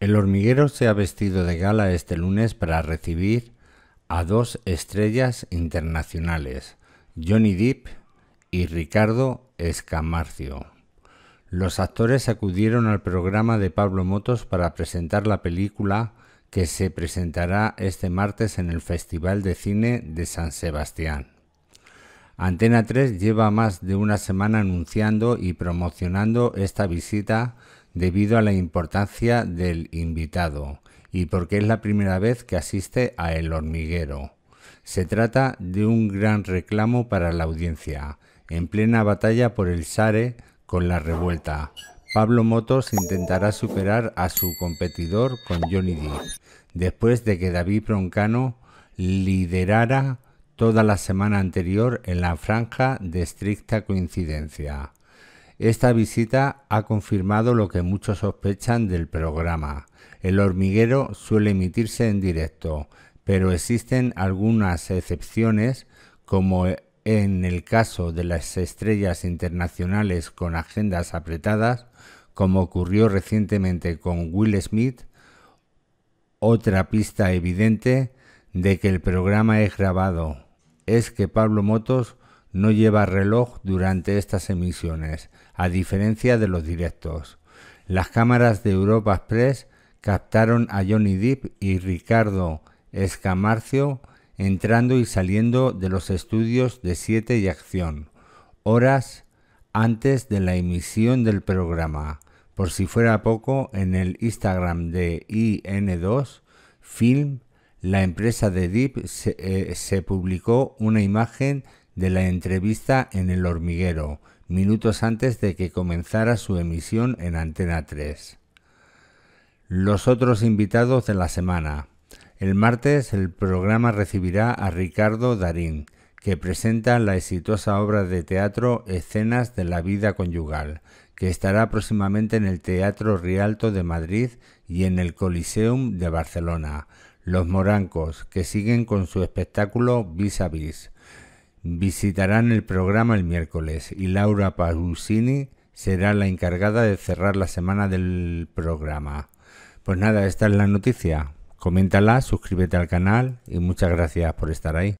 El hormiguero se ha vestido de gala este lunes para recibir a dos estrellas internacionales, Johnny Depp y Ricardo Escamarcio. Los actores acudieron al programa de Pablo Motos para presentar la película que se presentará este martes en el Festival de Cine de San Sebastián. Antena 3 lleva más de una semana anunciando y promocionando esta visita debido a la importancia del invitado y porque es la primera vez que asiste a El hormiguero. Se trata de un gran reclamo para la audiencia, en plena batalla por el Sare con la revuelta, Pablo Motos intentará superar a su competidor con Johnny Depp, después de que David Broncano liderara toda la semana anterior en la franja de estricta coincidencia. Esta visita ha confirmado lo que muchos sospechan del programa. El hormiguero suele emitirse en directo, pero existen algunas excepciones como en el caso de las estrellas internacionales con agendas apretadas, como ocurrió recientemente con Will Smith, otra pista evidente de que el programa es grabado es que Pablo Motos no lleva reloj durante estas emisiones, a diferencia de los directos. Las cámaras de Europa Press captaron a Johnny Depp y Ricardo Escamarcio entrando y saliendo de los estudios de 7 y acción, horas antes de la emisión del programa. Por si fuera poco, en el Instagram de IN2 Film, la empresa de Deep, se, eh, se publicó una imagen de la entrevista en El Hormiguero, minutos antes de que comenzara su emisión en Antena 3. Los otros invitados de la semana. El martes el programa recibirá a Ricardo Darín, que presenta la exitosa obra de teatro Escenas de la vida conyugal, que estará próximamente en el Teatro Rialto de Madrid y en el Coliseum de Barcelona. Los Morancos, que siguen con su espectáculo Vis a Vis, visitarán el programa el miércoles y Laura Pausini será la encargada de cerrar la semana del programa. Pues nada, esta es la noticia. Coméntala, suscríbete al canal y muchas gracias por estar ahí.